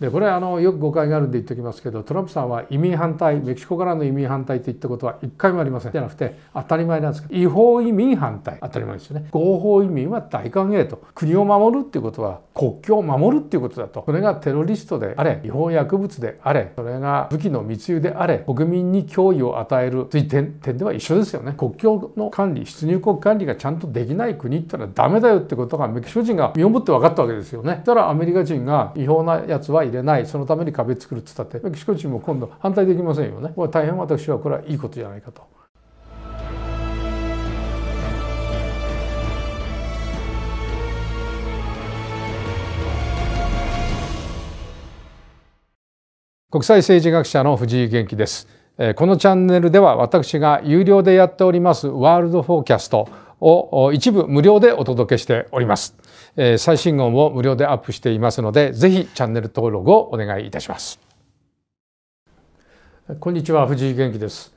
でこれはあのよく誤解があるんで言っておきますけどトランプさんは移民反対メキシコからの移民反対といったことは一回もありませんじゃなくて当たり前なんですけど違法移民反対当たり前ですよね合法移民は大歓迎と国を守るっていうことは国境を守るっていうことだとそれがテロリストであれ違法薬物であれそれが武器の密輸であれ国民に脅威を与えるという点点では一緒ですよね国境の管理出入国管理がちゃんとできない国ってのはダメだよってことがメキシコ人が身をもって分かったわけですよねだらアメリカ人が違法なやつは入れないそのために壁作るっつったってメキシコ人も今度反対できませんよね。これ大変私はこれはいいことじゃないかと。国際政治学者の藤井元気です。このチャンネルでは私が有料でやっておりますワールドフォーキャストを一部無料でお届けしております、えー、最新号も無料でアップしていますのでぜひチャンネル登録をお願いいたしますこんにちは藤井元気です、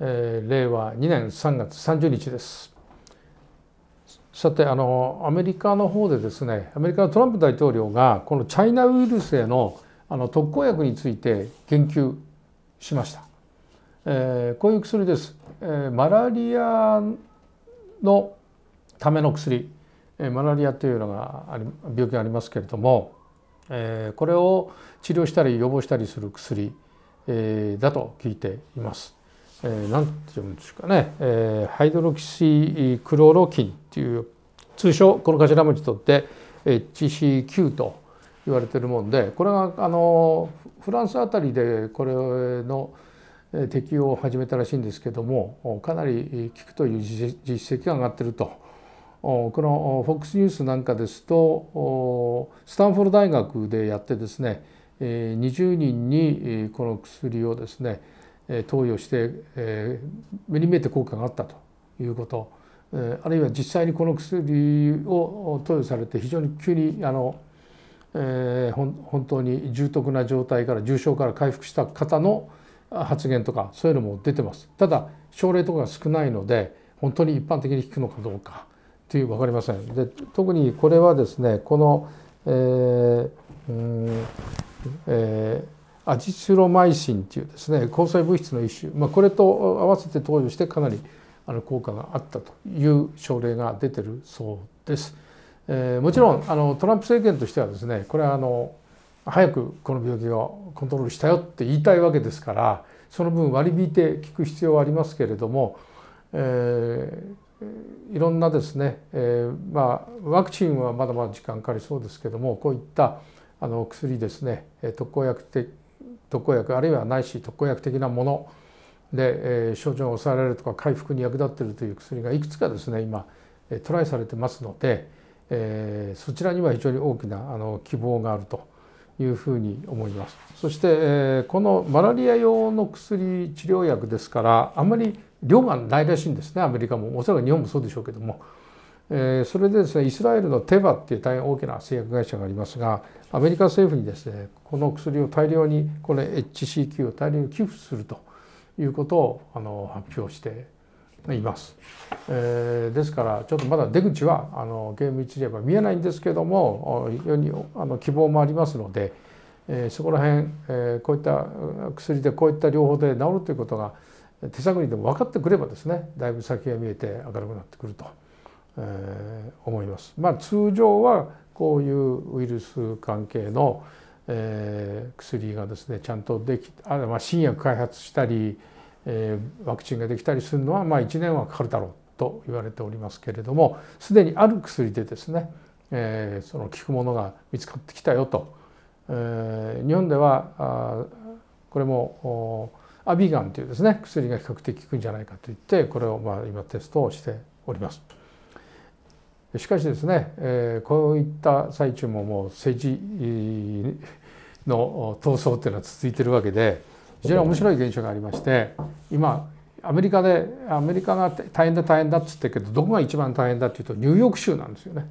えー、令和2年3月30日ですさてあのアメリカの方でですねアメリカのトランプ大統領がこのチャイナウイルスへのあの特効薬について言及しました、えー、こういう薬です、えー、マラリアのための薬マラリアというのが病気がありますけれどもこれを治療したり予防したりする薬だと聞いています。何て言うんですかねハイドロキシクロロキンという通称この頭文字とって HCQ と言われてるもんでこれがあのフランスあたりでこれの適用を始めたらしいんですけどもかなり効くという実績が上がってるとこの FOX ニュースなんかですとスタンフォード大学でやってですね20人にこの薬をですね投与して目に見えて効果があったということあるいは実際にこの薬を投与されて非常に急にあの、えー、本当に重篤な状態から重症から回復した方の発言とかそういうのも出てますただ症例とかが少ないので本当に一般的に効くのかどうかという分かりませんで特にこれはですねこの、えーうんえー、アジチロマイシンというですね抗生物質の一種、まあ、これと合わせて投与してかなりあの効果があったという症例が出てるそうです。えー、もちろんあのトランプ政権としてはですねこれはあの早くこの病気をコントロールしたよって言いたいわけですからその分割り引いて聞く必要はありますけれども、えー、いろんなですね、えー、まあ、ワクチンはまだまだ時間かかりそうですけどもこういったあの薬ですね特効薬的特効薬あるいはないし特効薬的なもので、えー、症状が抑えられるとか回復に役立っているという薬がいくつかですね今トライされてますので、えー、そちらには非常に大きなあの希望があると。いうふうに思いますそしてこのマラリア用の薬治療薬ですからあんまり量がないらしいんですねアメリカもおそらく日本もそうでしょうけども、えそれでですねイスラエルのテバっていう大変大きな製薬会社がありますがアメリカ政府にですねこの薬を大量にこれ HCQ を大量に寄付するということをあの発表しています。えー、ですからちょっとまだ出口はあのゲーム言えは見えないんですけども非常にあの希望もありますので、えー、そこら辺、えー、こういった薬でこういった療法で治るということが手探りでも分かってくればですねだいぶ先が見えて明るくなってくると、えー、思います。まあ、通常はこういうウイルス関係の、えー、薬がですねちゃんとできあ、まあ、新薬開発したりえー、ワクチンができたりするのはまあ1年はかかるだろうと言われておりますけれどもすでにある薬でですね、えー、その効くものが見つかってきたよと、えー、日本ではこれもアビガンというですね薬が比較的効くんじゃないかといってこれをまあ今テストをしております。しかしですね、えー、こういった最中ももう政治の闘争というのは続いているわけで。非常に面白い現象がありまして今アメリカでアメリカが大変だ大変だっつってるけどどこが一番大変だっていうとニューヨーク州なんですよね。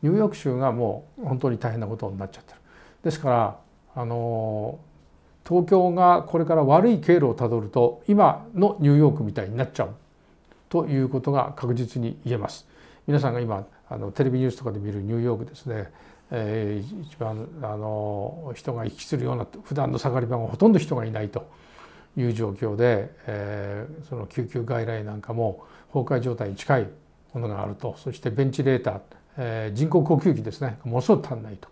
ニューヨーク州がもう本当に大変なことになっちゃってる。ですからあの東京がこれから悪い経路をたどると今のニューヨークみたいになっちゃうということが確実に言えます。皆さんが今あのテレビニュースとかで見るニューヨークですねえー、一番あの人が行き来するような普段の下がり場がほとんど人がいないという状況で、えー、その救急外来なんかも崩壊状態に近いものがあるとそしてベンチレーター、えー、人工呼吸器ですねものすごく足んないと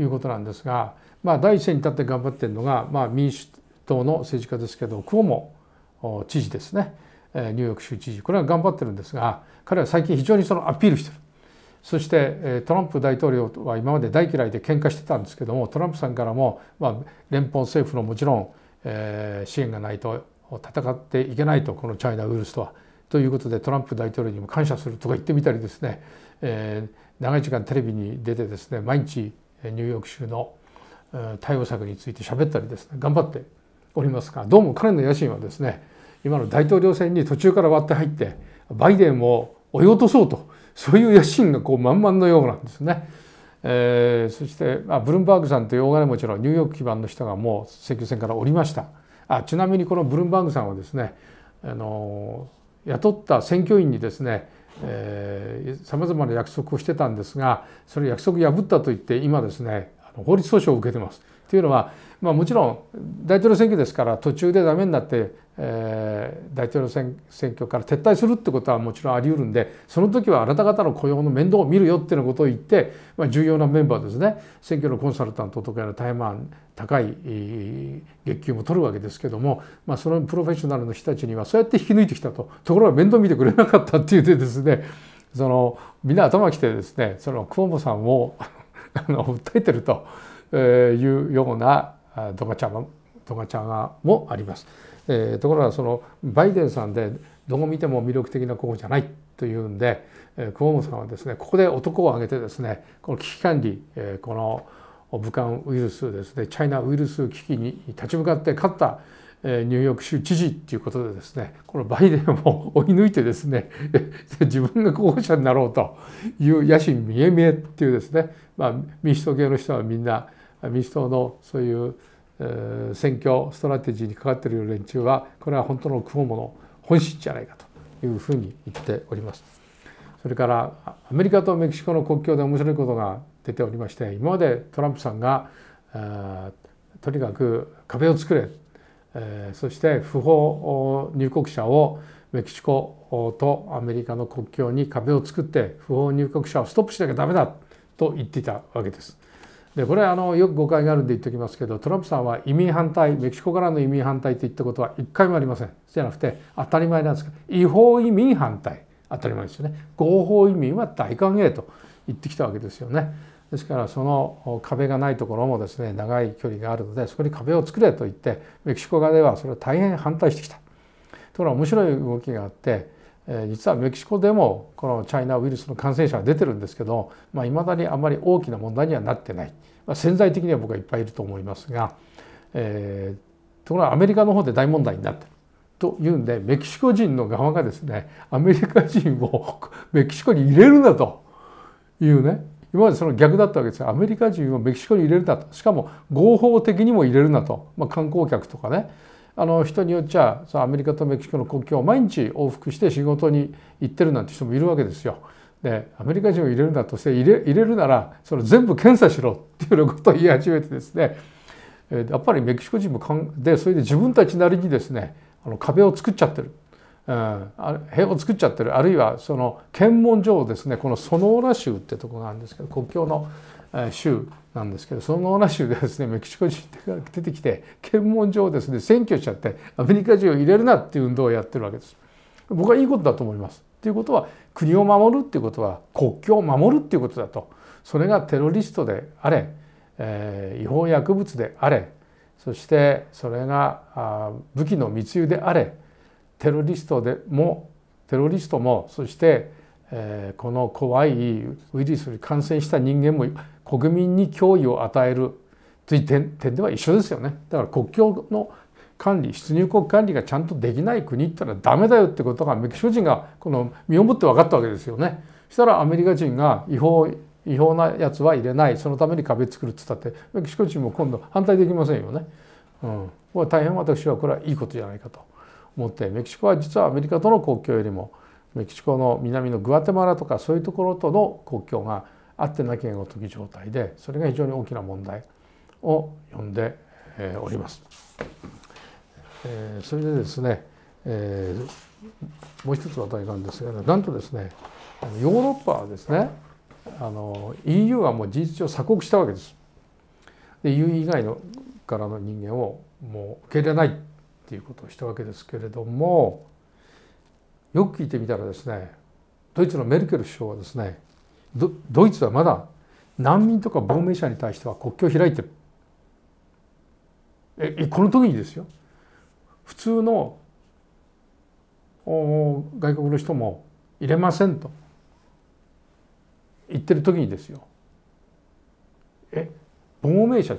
いうことなんですが、まあ、第一線に立って頑張ってるのが、まあ、民主党の政治家ですけどクオモ知事ですねニューヨーク州知事これは頑張ってるんですが彼は最近非常にそのアピールしてるそしてトランプ大統領は今まで大嫌いで喧嘩してたんですけどもトランプさんからも、まあ、連邦政府のもちろん、えー、支援がないと戦っていけないとこのチャイナウイルスとは。ということでトランプ大統領にも感謝するとか言ってみたりですね、えー、長い時間テレビに出てですね毎日ニューヨーク州の対応策について喋ったりですね頑張っておりますがどうも彼の野心はですね今の大統領選に途中から割って入ってバイデンを追い落とそうとそういう野心がこう満々のようなんですね。えー、そしてあブルンバーグさんという大金持ちのニューヨーク基盤の人がもう選挙戦から降りましたあちなみにこのブルンバーグさんはですねあの雇った選挙員にですねさまざまな約束をしてたんですがそれ約束破ったといって今ですね法律訴訟を受けてます。というのは、まあ、もちろん大統領選挙ですから途中でダメになって、えー、大統領選挙から撤退するってことはもちろんあり得るんでその時はあなた方の雇用の面倒を見るよっていうことを言って、まあ、重要なメンバーですね選挙のコンサルタントとかの大変高い月給も取るわけですけども、まあ、そのプロフェッショナルの人たちにはそうやって引き抜いてきたとところが面倒見てくれなかったっていうでですねそのみんな頭きてですねその久保さんをあの訴えてるというようなドガチャドガチャもあります。えー、ところがそのバイデンさんでどこ見ても魅力的な候補じゃないというんで、えー、クオモさんはですねここで男を挙げてですねこの危機管理、えー、この武漢ウイルスですねチャイナウイルス危機に立ち向かって勝ったニューヨーク州知事っていうことでですねこのバイデンを追い抜いてですね 自分が候補者になろうという野心見え見えっていうですね、まあ、民主党系の人はみんな民主党のそういう、え選挙ストラテジーにかかってる連中はこれは本当の雲の本心じゃないかというふうに言っております。それからアメリカとメキシコの国境で面白いことが出ておりまして今までトランプさんがとにかく壁を作れえそして不法入国者をメキシコとアメリカの国境に壁を作って不法入国者をストップしなきゃダメだと言っていたわけです。でこれはあのよく誤解があるんで言っておきますけどトランプさんは移民反対メキシコからの移民反対と言ったことは一回もありませんじゃなくて当たり前なんですが違法移民反対当たり前ですよね合法移民は大歓迎と言ってきたわけですよね。ですからその壁がないところもですね長い距離があるのでそこに壁を作れと言ってメキシコ側ではそれを大変反対してきたところが面白い動きがあって実はメキシコでもこのチャイナウイルスの感染者が出てるんですけどいまあ、未だにあんまり大きな問題にはなってない、まあ、潜在的には僕はいっぱいいると思いますが、えー、ところがアメリカの方で大問題になってる。というんでメキシコ人の側がですねアメリカ人を メキシコに入れるなというね今までその逆だったわけですアメリカ人をメキシコに入れるなとしかも合法的にも入れるなと、まあ、観光客とかねあの人によっちゃそのアメリカとメキシコの国境を毎日往復して仕事に行ってるなんて人もいるわけですよ。でアメリカ人を入れるなとして入れ入れるならその全部検査しろっていうようなことを言い始めてですねやっぱりメキシコ人もかんでそれで自分たちなりにですねあの壁を作っちゃってるうん、塀を作っちゃってるあるいはその検問所をですねこのソノーラ州ってとこがあるんですけど国境の州なんですけどソノーラ州でですねメキシコ人が出てきて検問所をですね占拠しちゃってアメリカ人を入れるなっていう運動をやってるわけです。僕はいいことだと思います。ということは国を守るっていうことは国境を守るっていうことだとそれがテロリストであれ、えー、違法薬物であれそしてそれが武器の密輸であれテロリストでもテロリストもそして、えこの怖いウイルスに感染した人間も国民に脅威を与えるという点では一緒ですよね。だから国境の管理出入国管理がちゃんとできない国ってのはダメだよってことがメキシコ人がこの身をもって分かったわけですよね。そしたらアメリカ人が違法違法なやつは入れないそのために壁作るっつったってメキシコ人も今度反対できませんよね。うん、これは大変私はこれはいいことじゃないかと。持ってメキシコは実はアメリカとの国境よりもメキシコの南のグアテマラとかそういうところとの国境があってなきゃごとき状態でそれが非常に大きな問題を呼んでおります。えー、それでですね、えー、もう一つ話題なんですが、ね、なんとですねヨーロッパはですねあの EU はもう事実上鎖国したわけです。で EU 以外のからの人間をもう受け入れないっていうことをしたわけですけれどもよく聞いてみたらですねドイツのメルケル首相はですねドイツはまだ難民とか亡命者に対しては国境を開いてるえこの時にですよ普通の外国の人も入れませんと言ってる時にですよえ亡命者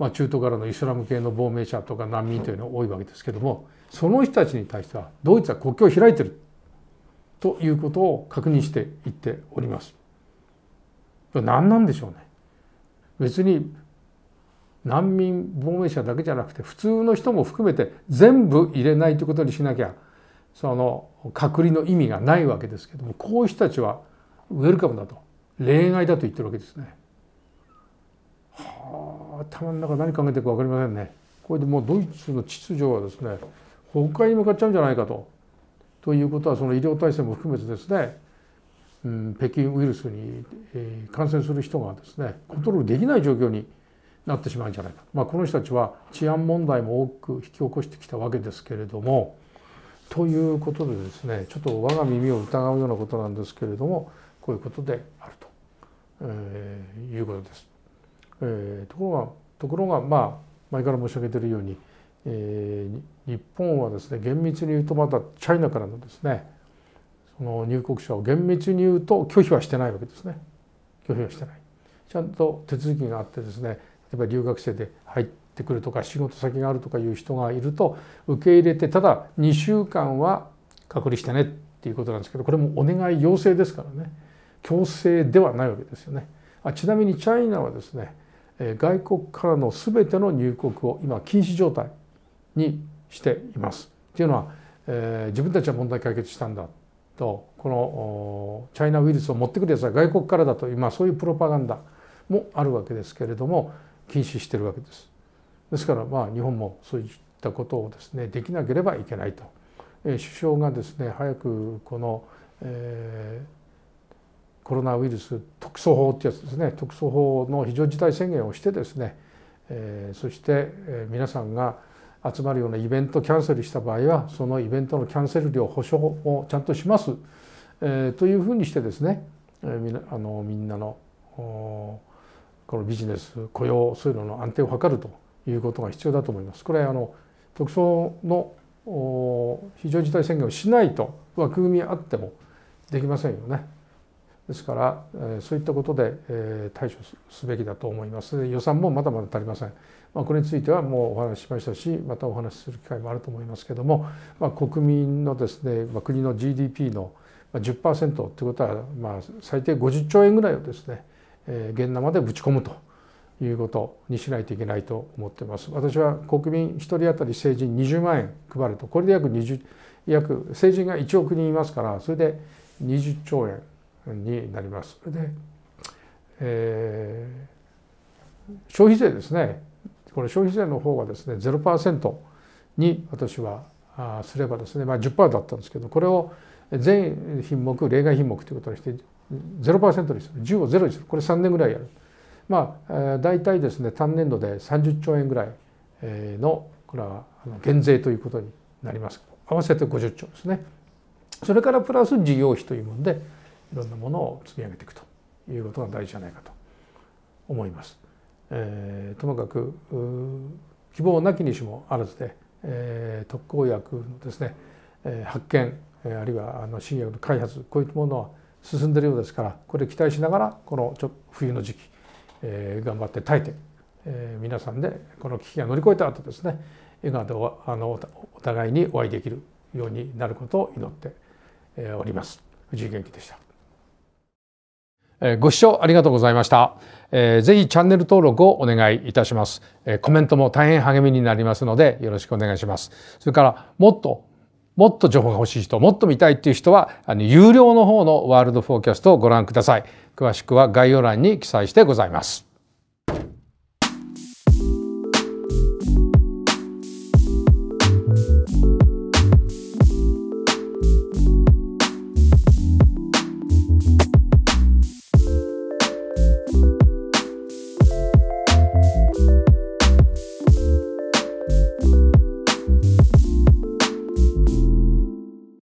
まあ、中東からのイスラム系の亡命者とか難民というのが多いわけですけどもその人たちに対してはドイツは国境を開いてるということを確認していっております。何なんでしょうね。別に難民亡命者だけじゃなくて普通の人も含めて全部入れないということにしなきゃその隔離の意味がないわけですけどもこういう人たちはウェルカムだと例外だと言ってるわけですね。はあ頭の中何考えてるか分かりませんね。これでもうドイツの秩序はですね崩壊に向かっちゃうんじゃないかと。ということはその医療体制も含めてですね、うん、北京ウイルスに、えー、感染する人がですねコントロールできない状況になってしまうんじゃないか、まあ、この人たちは治安問題も多く引き起こしてきたわけですけれどもということでですねちょっと我が耳を疑うようなことなんですけれどもこういうことであると、えー、いうことです。えー、ところがところがまあ前から申し上げているように、えー、日本はですね厳密に言うとまたチャイナからのですねその入国者を厳密に言うと拒否はしてないわけですね拒否はしてないちゃんと手続きがあってですね例えば留学生で入ってくるとか仕事先があるとかいう人がいると受け入れてただ2週間は隔離してねっていうことなんですけどこれもお願い要請ですからね強制ではないわけですよねあちなみにチャイナはですね外国からの全ての入国を今禁止状態にしています。というのは、えー、自分たちは問題解決したんだとこのチャイナウイルスを持ってくるやつは外国からだという、まあ、そういうプロパガンダもあるわけですけれども禁止してるわけです。ですからまあ日本もそういったことをですねできなければいけないと。えー、首相がですね早くこの、えーコロナウイルス特措法ってやつですね特措法の非常事態宣言をしてですね、えー、そして皆さんが集まるようなイベントキャンセルした場合はそのイベントのキャンセル料保証をちゃんとします、えー、というふうにしてですね、えー、みあのみんなのこのビジネス雇用そういうのの安定を図るということが必要だと思います。これあの特措の非常事態宣言をしないと枠組みあってもできませんよね。ですから、えそういったことでえ対処すべきだと思います。予算もまだまだ足りません。まあ、これについてはもうお話ししましたし、またお話しする機会もあると思いますけども、まあ、国民のですね、まあ、国の GDP の10%ということは、まあ、最低50兆円ぐらいをですね、現生でぶち込むということにしないといけないと思ってます。私は国民1人当たり成人20万円配ると、これで約20、約成人が1億人いますから、それで20兆円になります。で、えー、消費税ですねこれ消費税の方がですね0%に私はすればですね、まあ、10%だったんですけどこれを全品目例外品目ということにして0%にする10を0にするこれ3年ぐらいやる。まあ、大体ですね単年度で30兆円ぐらいのこれは減税ということになります合わせて50兆ですねそれからプラス事業費というものでいろんなものを積み上げていくということが大事じゃないかと思います。えー、ともかく希望なきにしもあらずで、えー、特効薬のですね、えー、発見えあるいはあの新薬の開発こういったものは進んでいるようですからこれ期待しながらこのちょ冬の時期、えー、頑張って耐えて、えー、皆さんでこの危機が乗り越えた後ですね笑顔でおあのお互いにお会いできるようになることを祈っております。藤井元気でしたえご視聴ありがとうございました。えぜひチャンネル登録をお願いいたします。えコメントも大変励みになりますのでよろしくお願いします。それからもっともっと情報が欲しい人、もっと見たいっていう人は、あの有料の方のワールドフォーキャストをご覧ください。詳しくは概要欄に記載してございます。